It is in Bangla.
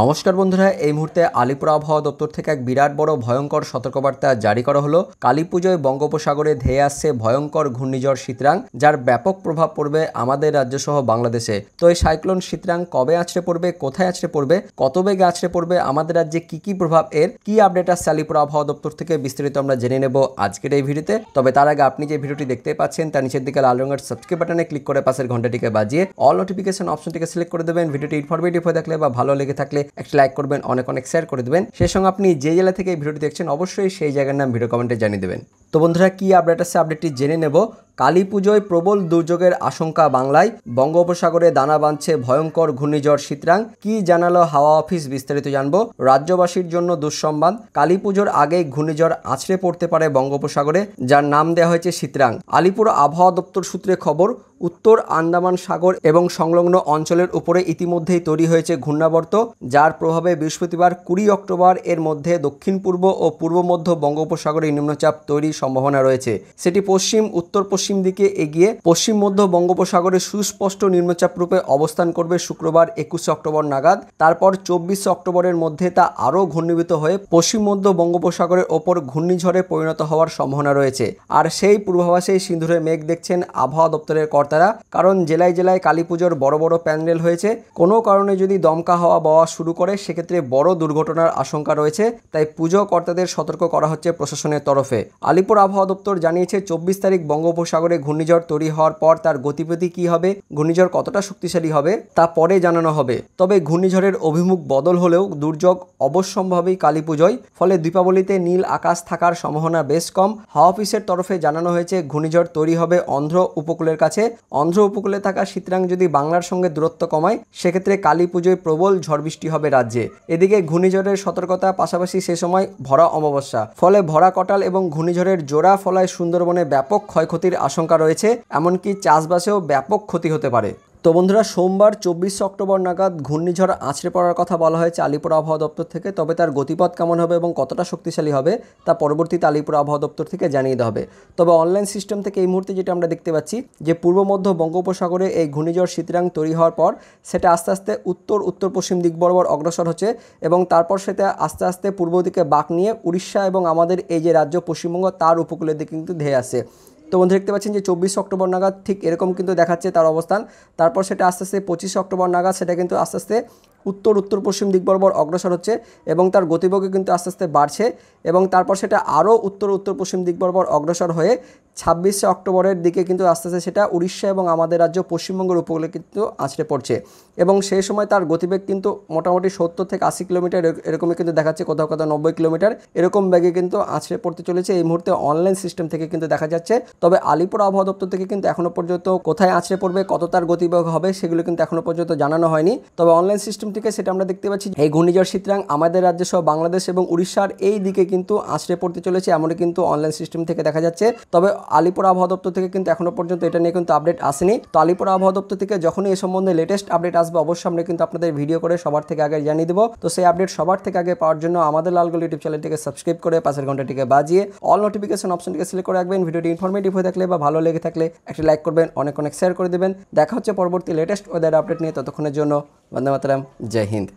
নমস্কার বন্ধুরা এই মুহূর্তে আলিপুর আবহাওয়া দপ্তর থেকে এক বিরাট বড় ভয়ঙ্কর সতর্কবার্তা জারি করা হলো কালী পুজোয় বঙ্গোপসাগরে ধেয়ে আসছে ভয়ঙ্কর ঘূর্ণিঝড় শীতরাং যার ব্যাপক প্রভাব পড়বে আমাদের রাজ্যসহ বাংলাদেশে তো এই সাইক্লোন শীতরাং কবে আছড়ে পড়বে কোথায় আছড়ে পড়বে কত বেগে আছড়ে পড়বে আমাদের রাজ্যে কি কি প্রভাব এর কি আপডেট আসছে আলিপুর আবহাওয়া দপ্তর থেকে বিস্তারিত আমরা জেনে নেব আজকের এই ভিডিওতে তবে তার আগে আপনি যে ভিডিওটি দেখতে পাচ্ছেন তার নিচের দিকে লাল রঙের সাবস্ক্রাইব বাটনে ক্লিক করে পাশের ঘন্টাটিকে বাজিয়ে অল নোটিফিকেশন অপশনটিকে সিলেক্ট করে দেবেন ভিডিওটি ইনফরমেটিভ হয়ে থাকলে বা ভালো লেগে থাকলে একটা লাইক করবেন অনেক অনেক শেয়ার করে দেবেন সেই সঙ্গে আপনি যে জেলা থেকে ভিডিওটি দেখছেন অবশ্যই সেই জায়গার নাম ভিডিও কমেন্টে জানিয়ে দেবেন তো বন্ধুরা কী আপডেট আছে আপডেটটি জেনে নেব কালী পুজোয় প্রবল দুর্যোগের আশঙ্কা বাংলায় বঙ্গোপসাগরে দানা বাঁধছে ভয়ঙ্কর ঘূর্ণিঝড় শীতরাং কি জানালো হাওয়া অফিস বিস্তারিত জানবো রাজ্যবাসীর জন্য দুঃসম্বাদ কালী পুজোর আগে ঘূর্ণিঝড় আছড়ে পড়তে পারে বঙ্গোপসাগরে যার নাম দেওয়া হয়েছে শীতরাং আলিপুর আবহাওয়া দপ্তর সূত্রে খবর উত্তর আন্দামান সাগর এবং সংলগ্ন অঞ্চলের উপরে ইতিমধ্যেই তৈরি হয়েছে ঘূর্ণাবর্ত যার প্রভাবে বৃহস্পতিবার কুড়ি অক্টোবর এর মধ্যে দক্ষিণ পূর্ব ও পূর্ব মধ্য বঙ্গোপসাগরে নিম্নচাপ তৈরির সম্ভাবনা রয়েছে সেটি পশ্চিম উত্তর পশ্চিম দিকে এগিয়ে পশ্চিম মধ্য বঙ্গোপসাগরে সুস্পষ্ট নিম্নচাপ রূপে অবস্থান করবে শুক্রবার একুশে অক্টোবর নাগাদ তারপর চব্বিশে অক্টোবরের মধ্যে তা আরও ঘূর্ণীভূত হয়ে পশ্চিম মধ্য বঙ্গোপসাগরের ওপর ঘূর্ণিঝড়ে পরিণত হওয়ার সম্ভাবনা রয়েছে আর সেই পূর্বাভাসেই সিন্ধুরে মেঘ দেখছেন আবহাওয়া দপ্তরের কর্তারা কারণ জেলায় জেলায় কালী পুজোর বড় বড় প্যান্ডেল হয়েছে কোনো কারণে যদি দমকা হওয়া বওয়া শুরু করে সেক্ষেত্রে বড় দুর্ঘটনার আশঙ্কা রয়েছে তাই পুজো কর্তাদের সতর্ক করা হচ্ছে প্রশাসনের তরফে আলিপুর উপর আবহাওয়া দপ্তর জানিয়েছে চব্বিশ তারিখ বঙ্গোপসাগরে ঘূর্ণিঝড় তৈরি হওয়ার পর তার গতিপতি কি হবে ঘূর্ণিঝড় কতটা শক্তিশালী হবে তা পরে জানানো হবে তবে ঘূর্ণিঝড়ের অভিমুখ বদল হলেও দুর্যোগ অবশ্যম্ভাবেই কালী পুজোয় ফলে দীপাবলিতে নীল আকাশ থাকার সম্ভাবনা বেশ কম হাওয়া অফিসের তরফে জানানো হয়েছে ঘূর্ণিঝড় তৈরি হবে অন্ধ্র উপকূলের কাছে অন্ধ্র উপকূলে থাকা শীতরাং যদি বাংলার সঙ্গে দূরত্ব কমায় সেক্ষেত্রে কালী পুজোয় প্রবল ঝড় বৃষ্টি হবে রাজ্যে এদিকে ঘূর্ণিঝড়ের সতর্কতা পাশাপাশি সে সময় ভরা অমাবস্যা ফলে ভরা কটাল এবং ঘূর্ণিঝড়ের জোড়া ফলায় সুন্দরবনে ব্যাপক ক্ষয়ক্ষতির আশঙ্কা রয়েছে এমনকি চাষবাসেও ব্যাপক ক্ষতি হতে পারে তো বন্ধুরা সোমবার চব্বিশে অক্টোবর নাগাদ ঘূর্ণিঝড় আছড়ে পড়ার কথা বলা হয়েছে আলিপুর আবহাওয়া দপ্তর থেকে তবে তার গতিপথ কেমন হবে এবং কতটা শক্তিশালী হবে তা পরবর্তীতে আলিপুর আবহাওয়া দপ্তর থেকে জানিয়ে দেওয়া হবে তবে অনলাইন সিস্টেম থেকে এই মুহূর্তে যেটা আমরা দেখতে পাচ্ছি যে পূর্ব মধ্য বঙ্গোপসাগরে এই ঘূর্ণিঝড় শীতরাং তৈরি হওয়ার পর সেটা আস্তে আস্তে উত্তর উত্তর পশ্চিম দিক বরাবর অগ্রসর হচ্ছে এবং তারপর সেটা আস্তে আস্তে পূর্ব দিকে বাঁক নিয়ে উড়িষ্যা এবং আমাদের এই যে রাজ্য পশ্চিমবঙ্গ তার উপকূলের দিকে কিন্তু ধেয়ে আসে তো বন্ধু দেখতে পাচ্ছেন যে চব্বিশ অক্টোবর নাগাদ ঠিক এরকম কিন্তু দেখাচ্ছে তার অবস্থান তারপর সেটা আস্তে আস্তে পঁচিশ অক্টোবর নাগাদ সেটা কিন্তু আস্তে আস্তে উত্তর উত্তর পশ্চিম দিক বরাবর অগ্রসর হচ্ছে এবং তার গতিবেগে কিন্তু আস্তে আস্তে বাড়ছে এবং তারপর সেটা আরও উত্তর উত্তর পশ্চিম দিক বরাবর অগ্রসর হয়ে ছাব্বিশে অক্টোবরের দিকে কিন্তু আস্তে আস্তে সেটা উড়িষ্যা এবং আমাদের রাজ্য পশ্চিমবঙ্গের উপকূলে কিন্তু আছড়ে পড়ছে এবং সেই সময় তার গতিবেগ কিন্তু মোটামুটি সত্তর থেকে আশি কিলোমিটার এরকমই কিন্তু দেখাচ্ছে কোথাও কোথাও নব্বই কিলোমিটার এরকম ব্যাগে কিন্তু আছড়ে পড়তে চলেছে এই মুহূর্তে অনলাইন সিস্টেম থেকে কিন্তু দেখা যাচ্ছে তবে আলিপুর আবহাওয়া দপ্তর থেকে কিন্তু এখনও পর্যন্ত কোথায় আছড়ে পড়বে কত তার গতিবেগ হবে সেগুলো কিন্তু এখনও পর্যন্ত জানানো হয়নি তবে অনলাইন সিস্টেম থেকে সেটা আমরা দেখতে পাচ্ছি এই ঘূর্ণিঝড় শীতরাং আমাদের রাজ্য সহ বাংলাদেশ এবং উড়িষ্যার এই দিকে কিন্তু আছড়ে পড়তে চলেছে এমনই কিন্তু অনলাইন সিস্টেম থেকে দেখা যাচ্ছে তবে আলিপুর আবহাওয়া দপ্তর থেকে কিন্তু এখনও পর্যন্ত এটা নিয়ে কিন্তু আপডেট আসেনি তো আলিপুর আবহাওয়া দপ্তর থেকে যখনই এ সম্বন্ধে লেটেস্ট আপডেট আসবে অবশ্যই আমরা কিন্তু আপনাদের ভিডিও করে সবার থেকে আগে জানিয়ে দেবো তো সেই আপডেট সবার থেকে আগে পাওয়ার জন্য আমাদের লালগুলো ইউটিউব চ্যানেলটিকে সাবস্ক্রাইব করে পাশের ঘন্টাটিকে বাজিয়ে অল নোটিফিকেশন অপশনটিকে সিলেক্ট করে রাখবেন ভিডিওটি ইনফরমেটিভ হয়ে থাকলে বা ভালো লেগে থাকলে একটি লাইক করবেন অনেক অনেক শেয়ার করে দেবেন দেখা হচ্ছে পরবর্তী লেটেস্ট ওয়েদার আপডেট নিয়ে ততক্ষণের জন্য বন্দে মাতরাম জয় হিন্দ